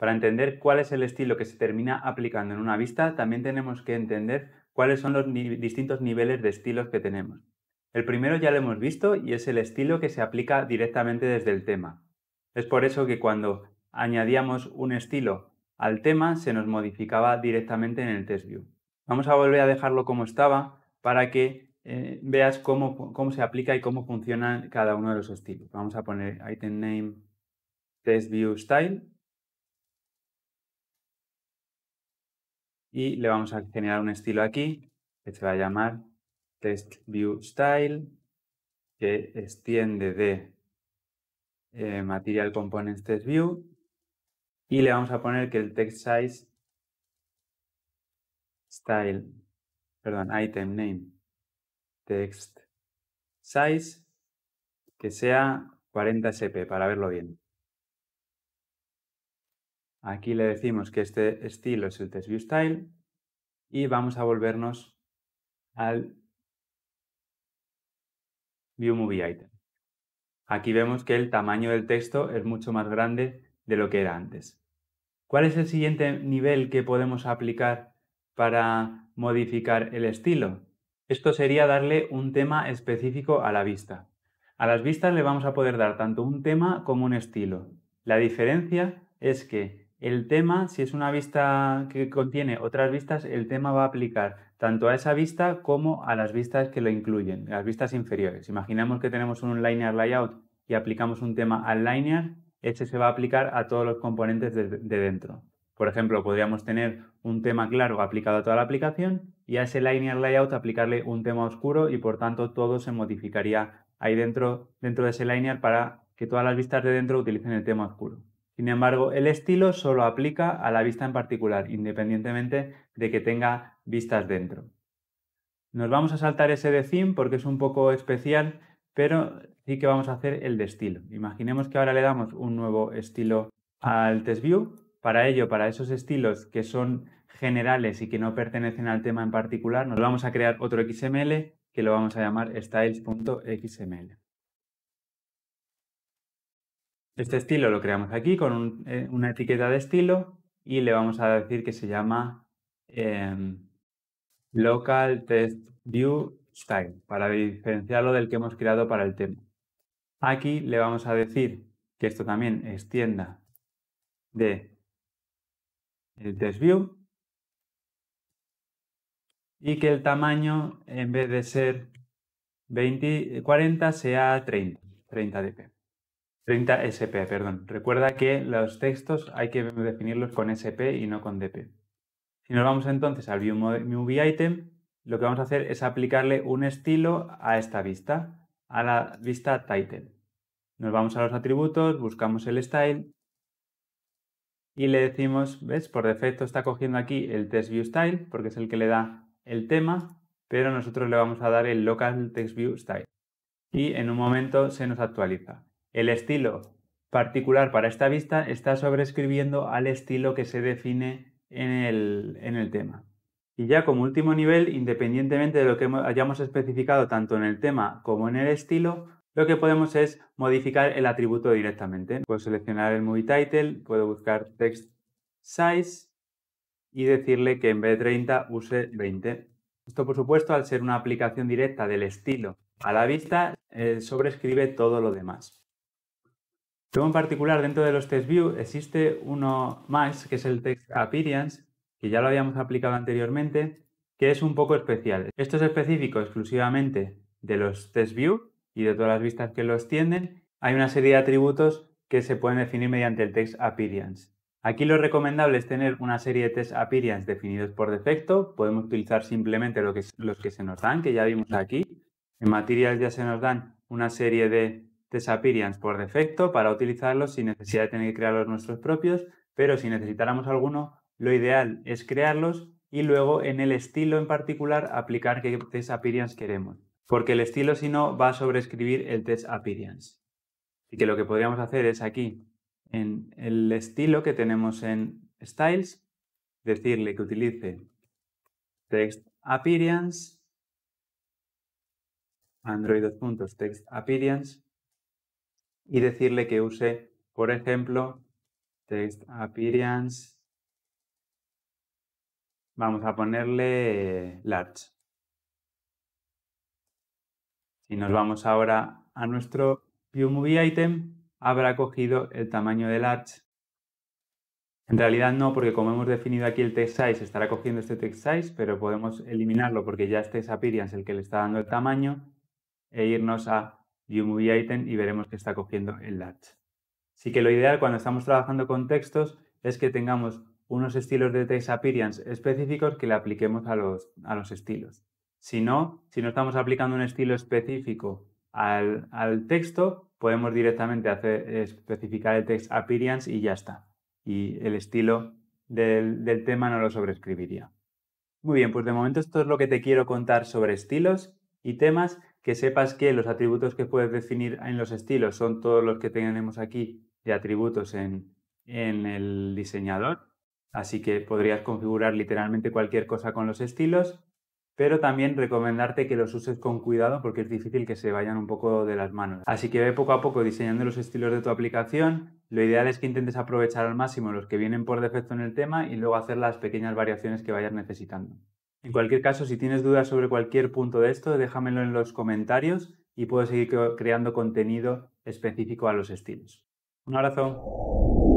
Para entender cuál es el estilo que se termina aplicando en una vista, también tenemos que entender cuáles son los distintos niveles de estilos que tenemos. El primero ya lo hemos visto y es el estilo que se aplica directamente desde el tema. Es por eso que cuando añadíamos un estilo al tema se nos modificaba directamente en el test view. Vamos a volver a dejarlo como estaba para que eh, veas cómo, cómo se aplica y cómo funcionan cada uno de los estilos. Vamos a poner item name test view style y le vamos a generar un estilo aquí que se va a llamar TextViewStyle, view style que extiende de eh, material components view y le vamos a poner que el text style perdón item name text size que sea 40 sp para verlo bien Aquí le decimos que este estilo es el View Style y vamos a volvernos al Item. Aquí vemos que el tamaño del texto es mucho más grande de lo que era antes. ¿Cuál es el siguiente nivel que podemos aplicar para modificar el estilo? Esto sería darle un tema específico a la vista. A las vistas le vamos a poder dar tanto un tema como un estilo. La diferencia es que el tema, si es una vista que contiene otras vistas, el tema va a aplicar tanto a esa vista como a las vistas que lo incluyen, las vistas inferiores. Imaginemos que tenemos un linear layout y aplicamos un tema al linear, este se va a aplicar a todos los componentes de, de dentro. Por ejemplo, podríamos tener un tema claro aplicado a toda la aplicación y a ese linear layout aplicarle un tema oscuro y por tanto todo se modificaría ahí dentro, dentro de ese linear para que todas las vistas de dentro utilicen el tema oscuro. Sin embargo, el estilo solo aplica a la vista en particular, independientemente de que tenga vistas dentro. Nos vamos a saltar ese de theme porque es un poco especial, pero sí que vamos a hacer el de estilo. Imaginemos que ahora le damos un nuevo estilo al test view. Para ello, para esos estilos que son generales y que no pertenecen al tema en particular, nos vamos a crear otro XML que lo vamos a llamar styles.xml. Este estilo lo creamos aquí con eh, una etiqueta de estilo y le vamos a decir que se llama em, local test view style para diferenciarlo del que hemos creado para el tema. Aquí le vamos a decir que esto también extienda de el test view y que el tamaño en vez de ser 20, 40 sea 30, 30 dp. 30 SP, perdón. Recuerda que los textos hay que definirlos con SP y no con DP. Si nos vamos entonces al ViewMovieItem, lo que vamos a hacer es aplicarle un estilo a esta vista, a la vista Title. Nos vamos a los atributos, buscamos el style y le decimos, ¿ves? Por defecto está cogiendo aquí el Style, porque es el que le da el tema, pero nosotros le vamos a dar el local Style. Y en un momento se nos actualiza. El estilo particular para esta vista está sobrescribiendo al estilo que se define en el, tema. Y ya como último nivel, independientemente de lo que hayamos especificado tanto en el tema como en el estilo, lo que podemos es modificar el atributo directamente. Puedo seleccionar el movie title, puedo buscar text size y decirle que en vez de 30 use 20. Esto, por supuesto, al ser una aplicación directa del estilo a la vista, eh, sobrescribe todo lo demás. Luego, en particular, dentro de los test view existe uno más, que es el Text Appearance, que ya lo habíamos aplicado anteriormente, que es un poco especial. Esto es específico exclusivamente de los test view y de todas las vistas que los tienden. Hay una serie de atributos que se pueden definir mediante el Text Appearance. Aquí lo recomendable es tener una serie de test Appearance definidos por defecto. Podemos utilizar simplemente lo que, los que se nos dan, que ya vimos aquí. En Material ya se nos dan una serie de test por defecto para utilizarlos sin necesidad de tener que crearlos nuestros propios, pero si necesitáramos alguno, lo ideal es crearlos y luego en el estilo en particular aplicar qué test appearance queremos, porque el estilo si no va a sobreescribir el test appearance. Así que lo que podríamos hacer es aquí, en el estilo que tenemos en styles, decirle que utilice text appearance, android.text appearance y decirle que use, por ejemplo, text appearance. Vamos a ponerle large. Si nos vamos ahora a nuestro item habrá cogido el tamaño de large. En realidad no, porque como hemos definido aquí el text size, estará cogiendo este text size, pero podemos eliminarlo porque ya este es text appearance el que le está dando el tamaño e irnos a y item y veremos que está cogiendo el latch. Así que lo ideal cuando estamos trabajando con textos es que tengamos unos estilos de text appearance específicos que le apliquemos a los, a los estilos. Si no, si no estamos aplicando un estilo específico al, texto, podemos directamente hacer, especificar el text appearance y ya está. Y el estilo del, del tema no lo sobrescribiría. Muy bien, pues de momento esto es lo que te quiero contar sobre estilos y temas que sepas que los atributos que puedes definir en los estilos son todos los que tenemos aquí de atributos en, en el diseñador. Así que podrías configurar literalmente cualquier cosa con los estilos, pero también recomendarte que los uses con cuidado porque es difícil que se vayan un poco de las manos. Así que ve poco a poco diseñando los estilos de tu aplicación. Lo ideal es que intentes aprovechar al máximo los que vienen por defecto en el tema y luego hacer las pequeñas variaciones que vayas necesitando. En cualquier caso, si tienes dudas sobre cualquier punto de esto, déjamelo en los comentarios y puedo seguir creando contenido específico a los estilos. Un abrazo.